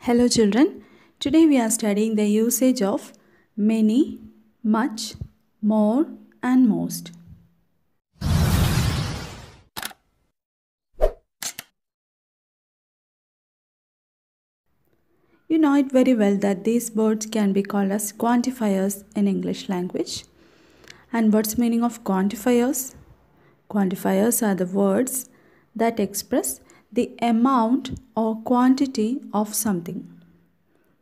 Hello children, today we are studying the usage of many, much, more and most. You know it very well that these words can be called as quantifiers in English language. And what's meaning of quantifiers? Quantifiers are the words that express the amount or quantity of something.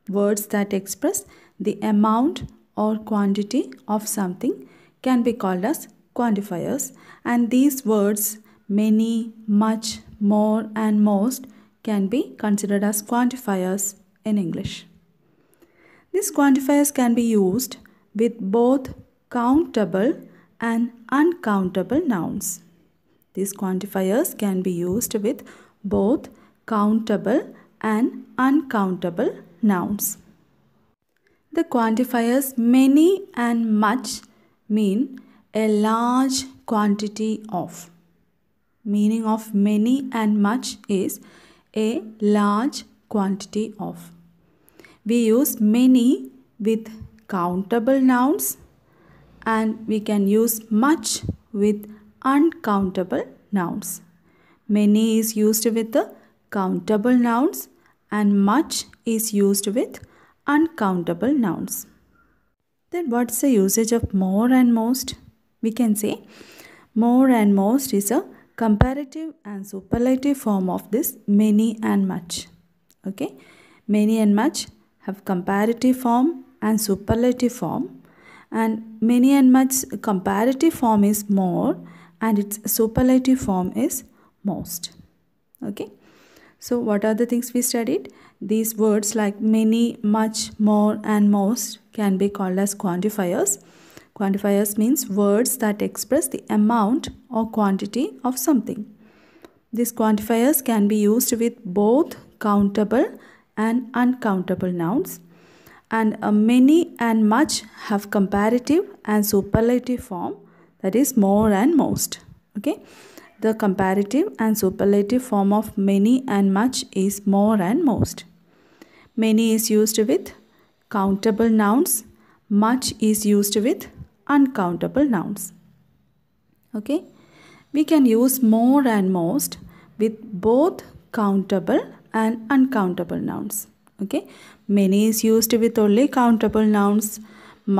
Words that express the amount or quantity of something can be called as quantifiers and these words many, much, more and most can be considered as quantifiers in English. These quantifiers can be used with both countable and uncountable nouns. These quantifiers can be used with both countable and uncountable nouns. The quantifiers many and much mean a large quantity of. Meaning of many and much is a large quantity of. We use many with countable nouns and we can use much with uncountable nouns. Many is used with the countable nouns and much is used with uncountable nouns. Then what's the usage of more and most? We can say more and most is a comparative and superlative form of this many and much. Okay, many and much have comparative form and superlative form and many and much comparative form is more and its superlative form is most okay so what are the things we studied these words like many much more and most can be called as quantifiers quantifiers means words that express the amount or quantity of something these quantifiers can be used with both countable and uncountable nouns and a uh, many and much have comparative and superlative form that is more and most okay the comparative and superlative form of many and much is more and most many is used with countable nouns much is used with uncountable nouns okay we can use more and most with both countable and uncountable nouns okay many is used with only countable nouns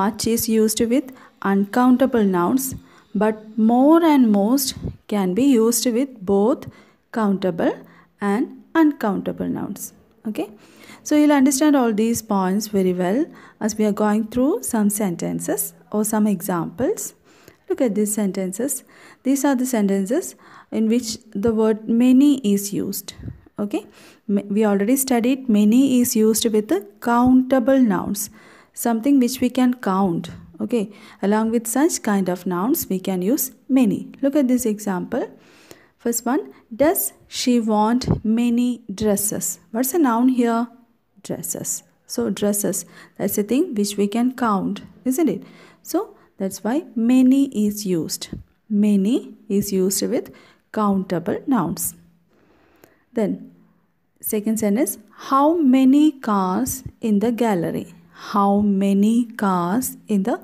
much is used with uncountable nouns but more and most can be used with both countable and uncountable nouns okay so you'll understand all these points very well as we are going through some sentences or some examples look at these sentences these are the sentences in which the word many is used okay we already studied many is used with countable nouns something which we can count okay along with such kind of nouns we can use many look at this example first one does she want many dresses what's a noun here dresses so dresses that's a thing which we can count isn't it so that's why many is used many is used with countable nouns then second sentence how many cars in the gallery? How many cars in the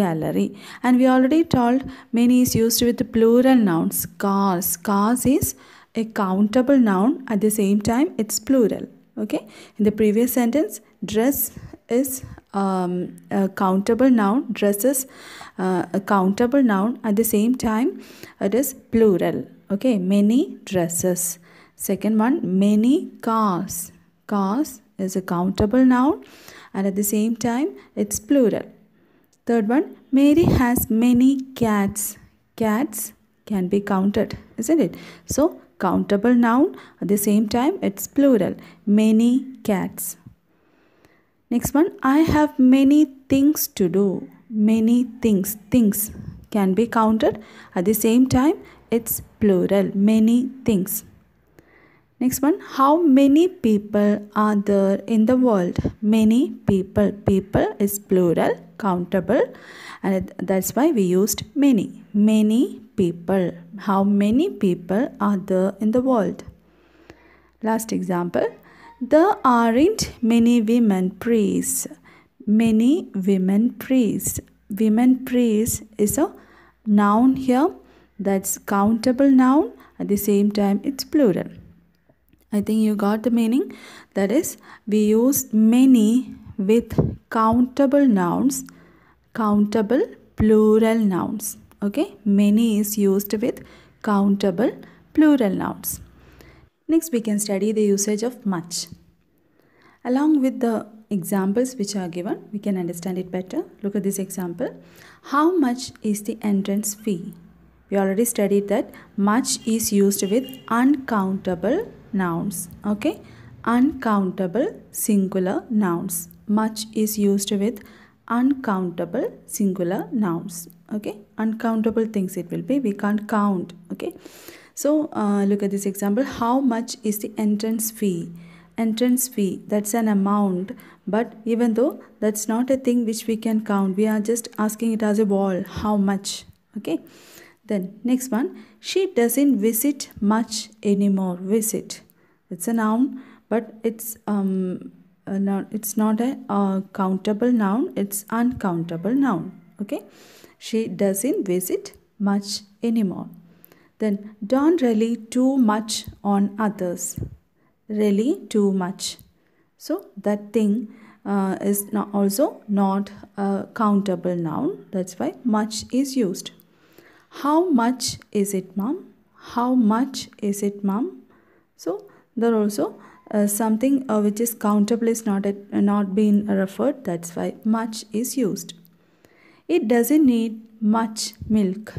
gallery? And we already told many is used with plural nouns. Cars. Cars is a countable noun at the same time it's plural. Okay. In the previous sentence dress is um, a countable noun dresses uh, a countable noun at the same time it is plural okay many dresses Second one, many cars. Cars is a countable noun and at the same time it's plural. Third one, Mary has many cats. Cats can be counted, isn't it? So, countable noun at the same time it's plural. Many cats. Next one, I have many things to do. Many things. Things can be counted at the same time it's plural. Many things. Next one, how many people are there in the world? Many people. People is plural, countable, and that's why we used many. Many people. How many people are there in the world? Last example, there aren't many women priests. Many women priests. Women priests is a noun here that's countable noun at the same time it's plural I think you got the meaning. That is, we use many with countable nouns, countable plural nouns. Okay, many is used with countable plural nouns. Next, we can study the usage of much. Along with the examples which are given, we can understand it better. Look at this example. How much is the entrance fee? We already studied that much is used with uncountable nouns. Okay, uncountable singular nouns. Much is used with uncountable singular nouns. Okay, uncountable things it will be. We can't count. Okay, so uh, look at this example. How much is the entrance fee? entrance fee that's an amount but even though that's not a thing which we can count we are just asking it as a wall how much okay then next one, she doesn't visit much anymore. Visit, it's a noun, but it's um a noun. It's not a countable noun. It's uncountable noun. Okay, she doesn't visit much anymore. Then don't rely too much on others. Rely too much. So that thing uh, is not also not a countable noun. That's why much is used. How much is it, mom? How much is it, mom? So there also uh, something uh, which is countable is not uh, not been referred. That's why much is used. It doesn't need much milk.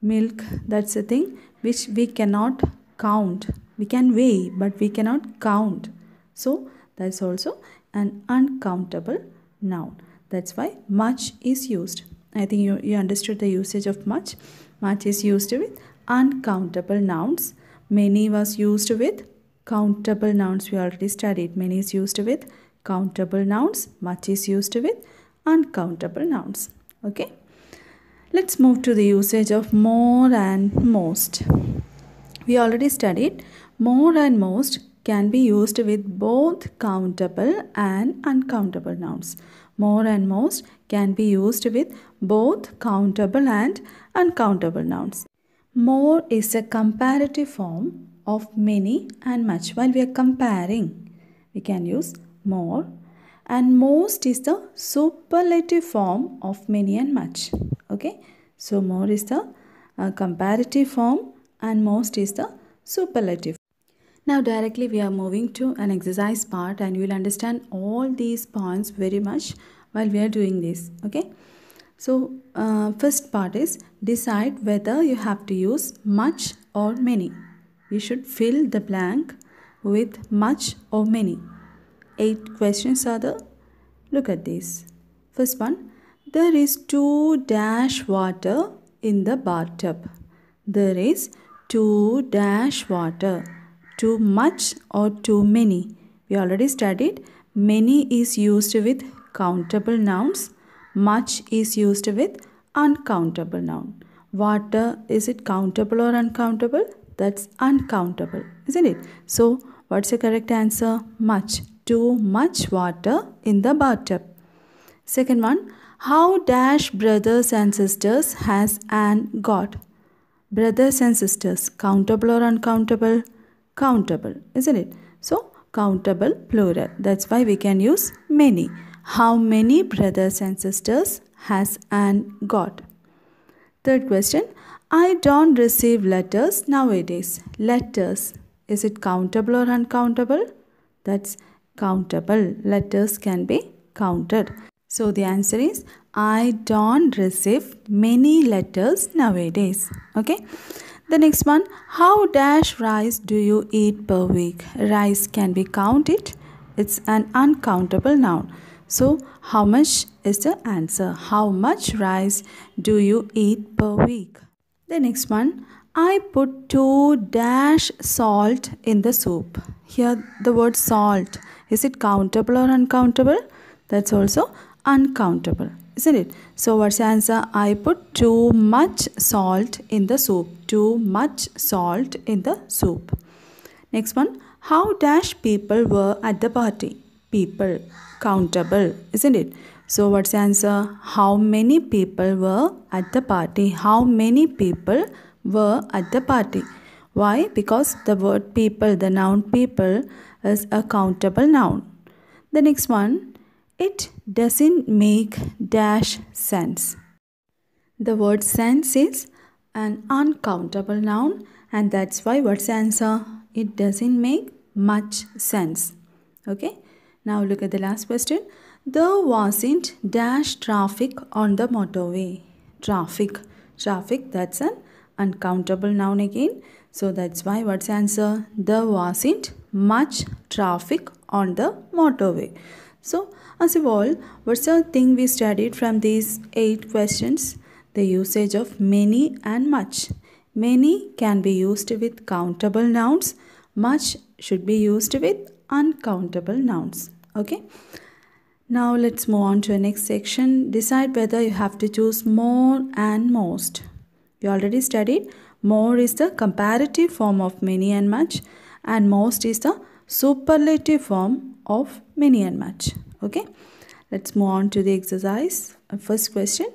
Milk that's a thing which we cannot count. We can weigh, but we cannot count. So that's also an uncountable noun. That's why much is used. I think you, you understood the usage of much. Much is used with uncountable nouns. Many was used with countable nouns. We already studied. Many is used with countable nouns. Much is used with uncountable nouns. Okay. Let's move to the usage of more and most. We already studied more and most can be used with both countable and uncountable nouns more and most can be used with both countable and uncountable nouns. More is a comparative form of many and much. While we are comparing, we can use more. And most is the superlative form of many and much. Okay. So, more is the uh, comparative form and most is the superlative now directly we are moving to an exercise part and you will understand all these points very much while we are doing this. Okay. So uh, first part is decide whether you have to use much or many. You should fill the blank with much or many. Eight questions are there. Look at this. First one. There is two dash water in the bathtub. There is two dash water too much or too many. We already studied many is used with countable nouns. Much is used with uncountable noun. Water, is it countable or uncountable? That's uncountable, isn't it? So, what's the correct answer? Much. Too much water in the bathtub. Second one, how dash brothers and sisters has Anne got? Brothers and sisters, countable or uncountable? countable isn't it so countable plural that's why we can use many how many brothers and sisters has Anne got third question i don't receive letters nowadays letters is it countable or uncountable that's countable letters can be counted so the answer is I don't receive many letters nowadays. Okay. The next one, how dash rice do you eat per week? Rice can be counted. It's an uncountable noun. So, how much is the answer? How much rice do you eat per week? The next one, I put 2 dash salt in the soup. Here the word salt, is it countable or uncountable? That's also uncountable isn't it? So what's the answer? I put too much salt in the soup. Too much salt in the soup. Next one. How dash people were at the party? People. Countable. Isn't it? So what's the answer? How many people were at the party? How many people were at the party? Why? Because the word people, the noun people is a countable noun. The next one it doesn't make dash sense. The word sense is an uncountable noun and that's why what's the answer? It doesn't make much sense. Okay. Now look at the last question. There wasn't dash traffic on the motorway. Traffic. Traffic that's an uncountable noun again. So that's why what's the answer? There wasn't much traffic on the motorway. So, as a whole, what's the thing we studied from these 8 questions? The usage of many and much. Many can be used with countable nouns. Much should be used with uncountable nouns. Okay. Now let's move on to the next section. Decide whether you have to choose more and most. We already studied more is the comparative form of many and much and most is the superlative form of many and much. Okay, let's move on to the exercise. First question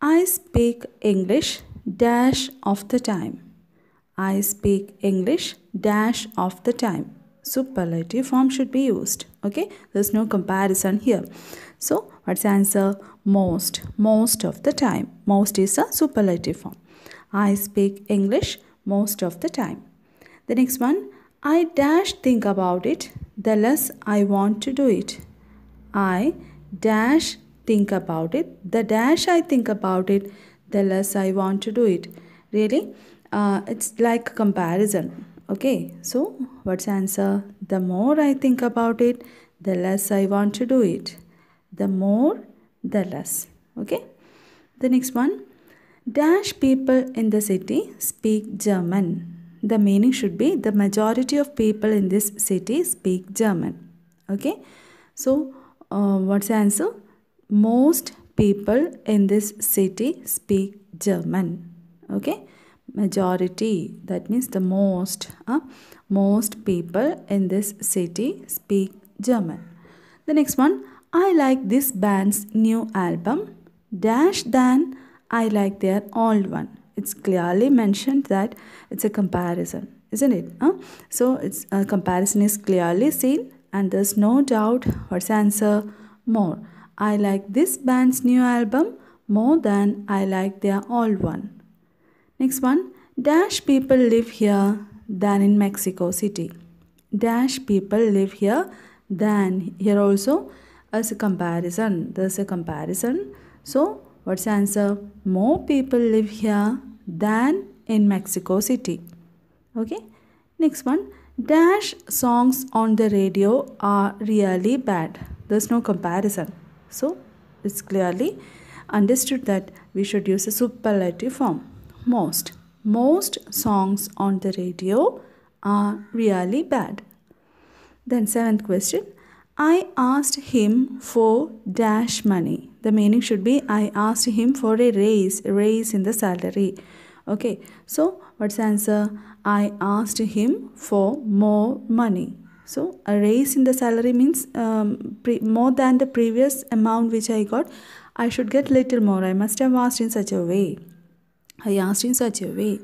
I speak English dash of the time. I speak English dash of the time. Superlative form should be used. Okay, there's no comparison here. So, what's the answer? Most, most of the time. Most is a superlative form. I speak English most of the time. The next one, I dash think about it, the less I want to do it. I dash think about it, the dash I think about it, the less I want to do it. Really, uh, it's like comparison. Okay, so what's answer? The more I think about it, the less I want to do it. The more, the less. Okay, the next one. Dash people in the city speak German. The meaning should be the majority of people in this city speak German. Okay. So, uh, what's the answer? Most people in this city speak German. Okay. Majority, that means the most. Uh, most people in this city speak German. The next one, I like this band's new album dash than I like their old one it's clearly mentioned that it's a comparison isn't it huh? so it's a comparison is clearly seen and there's no doubt what's answer more i like this band's new album more than i like their old one next one dash people live here than in mexico city dash people live here than here also as a comparison there's a comparison so what's answer more people live here than in Mexico City. Okay, next one dash songs on the radio are really bad. There's no comparison. So it's clearly understood that we should use a superlative form. Most. Most songs on the radio are really bad. Then, seventh question I asked him for dash money. The meaning should be I asked him for a raise, raise in the salary. Okay, so what's the answer? I asked him for more money. So a raise in the salary means um, more than the previous amount which I got. I should get little more. I must have asked in such a way. I asked in such a way.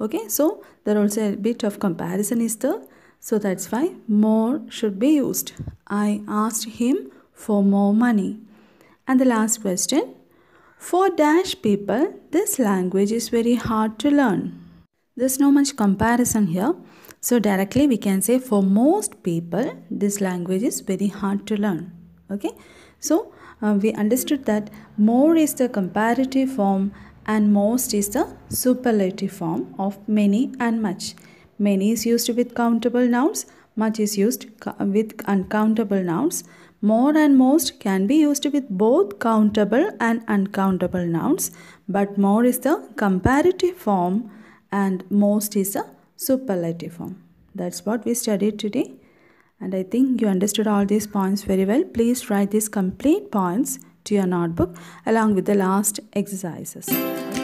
Okay, so there also a bit of comparison is the so that's why more should be used. I asked him for more money. And the last question For dash people, this language is very hard to learn. There's no much comparison here. So directly we can say for most people, this language is very hard to learn. Okay. So uh, we understood that more is the comparative form and most is the superlative form of many and much. Many is used with countable nouns. Much is used with uncountable nouns. More and most can be used with both countable and uncountable nouns. But more is the comparative form and most is the superlative form. That's what we studied today. And I think you understood all these points very well. Please write these complete points to your notebook along with the last exercises.